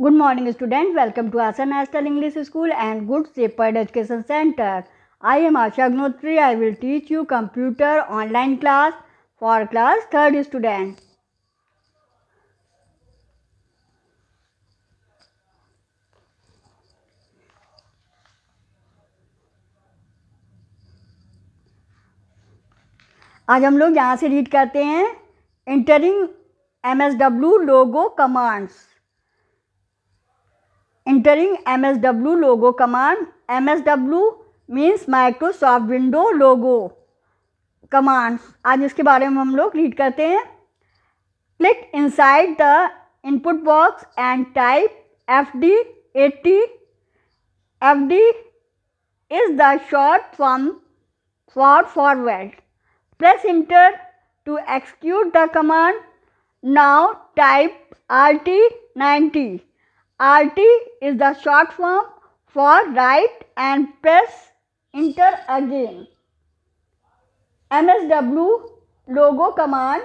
Good morning student welcome to M national English school and good shepherd education centre I am Asha Agnotri I will teach you computer online class for class third student आज हम लोग यहाँ से read करते हैं entering M S W logo commands entering MSW logo command. MSW means Microsoft Window logo commands. आज इसके बारे में हम लोग रीड करते हैं Click inside the input box and type FD80. FD is the short form for forward. Press enter to execute the command. Now type RT90. R T the short form for right and press enter again M S W logo command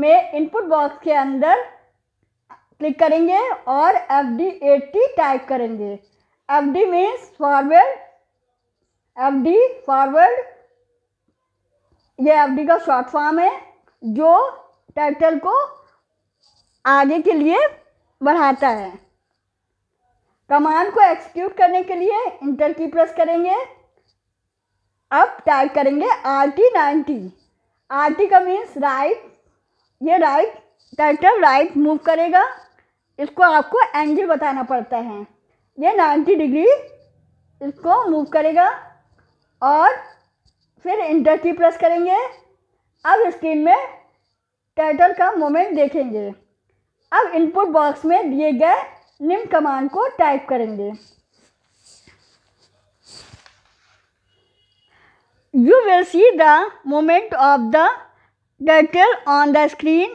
में input box के अंदर click करेंगे और F D T type करेंगे F D means forward F D forward ये F D का short form है जो टाइटल को आगे के लिए बढ़ाता है कमांड को एक्सिक्यूट करने के लिए इंटर की प्रेस करेंगे अब टाइप करेंगे R T ninety R T का मीन्स राइट ये राइट टर्टल राइट मूव करेगा इसको आपको एंगल बताना पड़ता है ये नाइन्टी डिग्री इसको मूव करेगा और फिर इंटर की प्रेस करेंगे अब स्क्रीन में टाइटल का मोमेंट देखेंगे अब इनपुट बॉक्स में दिए गए निम कमांड को टाइप करेंगे you will see the moment of the turtle on the screen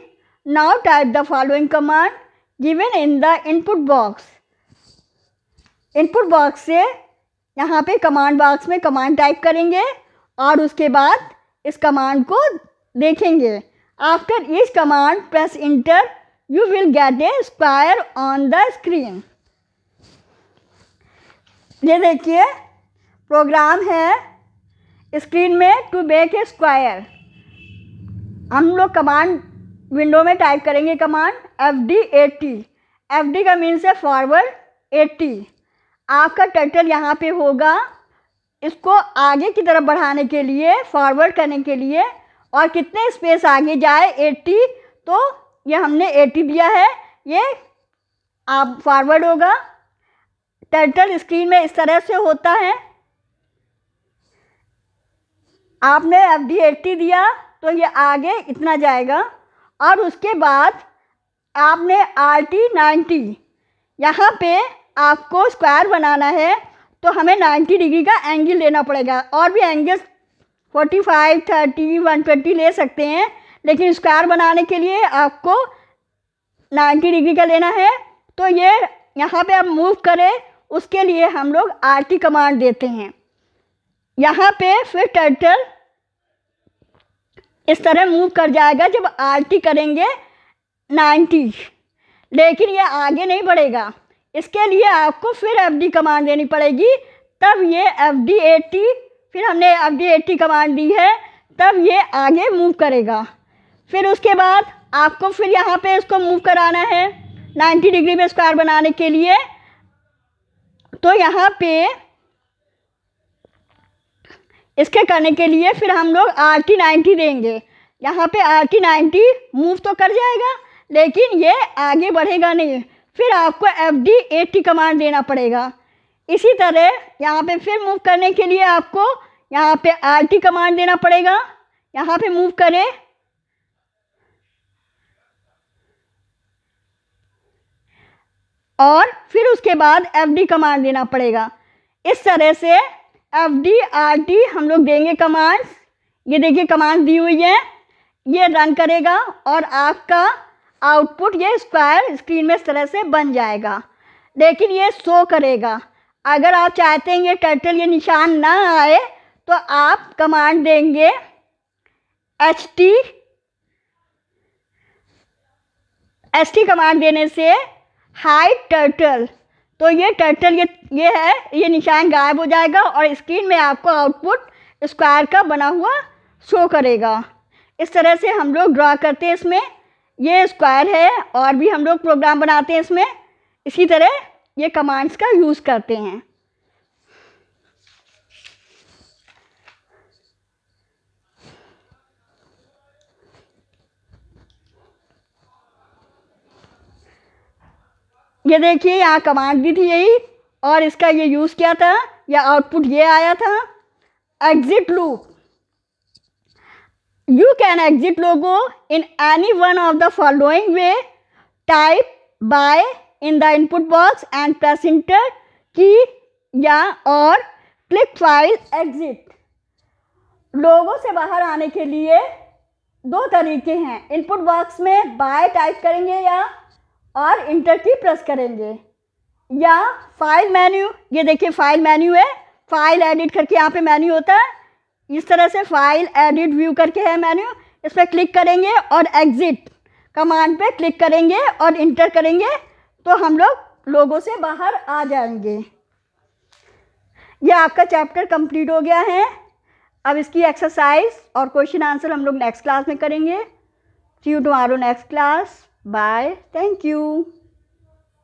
now type the following command given in the input box input box से यहाँ पे कमांड बॉक्स में कमांड टाइप करेंगे और उसके बाद इस कमांड को देखेंगे after each command press enter you will get a square on the screen. ये देखिए प्रोग्राम है स्क्रीन में टू बेक ए स्क्वायर हम लोग कमांड विंडो में टाइप करेंगे command F D eighty F D का मीन्स है फॉरवर्ड ए टी आपका टर्टल यहाँ पे होगा इसको आगे की तरफ बढ़ाने के लिए फॉरवर्ड करने के लिए और कितने स्पेस आगे जाए एट्टी तो ये हमने टी दिया है ये आप फॉरवर्ड होगा टर्टल स्क्रीन में इस तरह से होता है आपने एफ डी दिया तो ये आगे इतना जाएगा और उसके बाद आपने आर टी नाइन्टी यहाँ पर आपको स्क्वायर बनाना है तो हमें 90 डिग्री का एंगल लेना पड़ेगा और भी एंगल 45, 30, 120 ले सकते हैं लेकिन स्क्वायर बनाने के लिए आपको 90 डिग्री का लेना है तो ये यहाँ पे आप मूव करें उसके लिए हम लोग आर टी कमांड देते हैं यहाँ पे फिर टर्टल इस तरह मूव कर जाएगा जब आर टी करेंगे 90 लेकिन ये आगे नहीं बढ़ेगा इसके लिए आपको फिर एफ डी कमांड देनी पड़ेगी तब ये एफ डी ए टी फिर हमने F D eighty command दी है तब ये आगे मूव करेगा फिर उसके बाद आपको फिर यहाँ पे इसको मूव कराना है 90 डिग्री में स्क्वायर बनाने के लिए तो यहाँ पे इसके करने के लिए फिर हम लोग आर टी नाइन्टी देंगे यहाँ पे आर टी नाइन्टी मूव तो कर जाएगा लेकिन ये आगे बढ़ेगा नहीं फिर आपको F D eighty command देना पड़ेगा इसी तरह यहाँ पे फिर मूव करने के लिए आपको यहाँ पे आर टी कमांड देना पड़ेगा यहाँ पे मूव करें और फिर उसके बाद एफ डी कमांड देना पड़ेगा इस तरह से एफ डी आर टी हम लोग देंगे कमांड्स ये देखिए कमांड दी हुई है ये रन करेगा और आपका आउटपुट ये स्क्वायर स्क्रीन में इस तरह से बन जाएगा लेकिन ये शो करेगा अगर आप चाहते हैं ये टर्टल ये निशान ना आए तो आप कमांड देंगे H T H T command देने से हाई टर्टल तो ये टर्टल ये ये है ये निशान गायब हो जाएगा और स्क्रीन में आपको आउटपुट स्क्वायर का बना हुआ शो करेगा इस तरह से हम लोग ड्रा करते हैं इसमें ये स्क्वायर है और भी हम लोग प्रोग्राम बनाते हैं इसमें इसी तरह ये कमांड्स का यूज़ करते हैं ये देखिए यहाँ कमांड भी थी यही और इसका ये यूज़ किया था या आउटपुट ये आया था exit loop you can exit logo in any one of the following way type bye in the input box and press enter key या और क्लिक फाइल एग्जिट लोगों से बाहर आने के लिए दो तरीके हैं इनपुट बॉक्स में बाय टाइप करेंगे या और इंटर की प्रेस करेंगे या फाइल मेन्यू ये देखिए फाइल मेन्यू है फाइल एडिट करके यहाँ पे मेन्यू होता है इस तरह से फाइल एडिट व्यू करके है मेन्यू इस पर क्लिक करेंगे और एग्ज़िट कमांड पे क्लिक करेंगे और इंटर करेंगे तो हम लोग लोगों से बाहर आ जाएंगे ये आपका चैप्टर कंप्लीट हो गया है अब इसकी एक्सरसाइज और क्वेश्चन आंसर हम लोग नेक्स्ट क्लास में करेंगे see you tomorrow next class Bye. Thank you.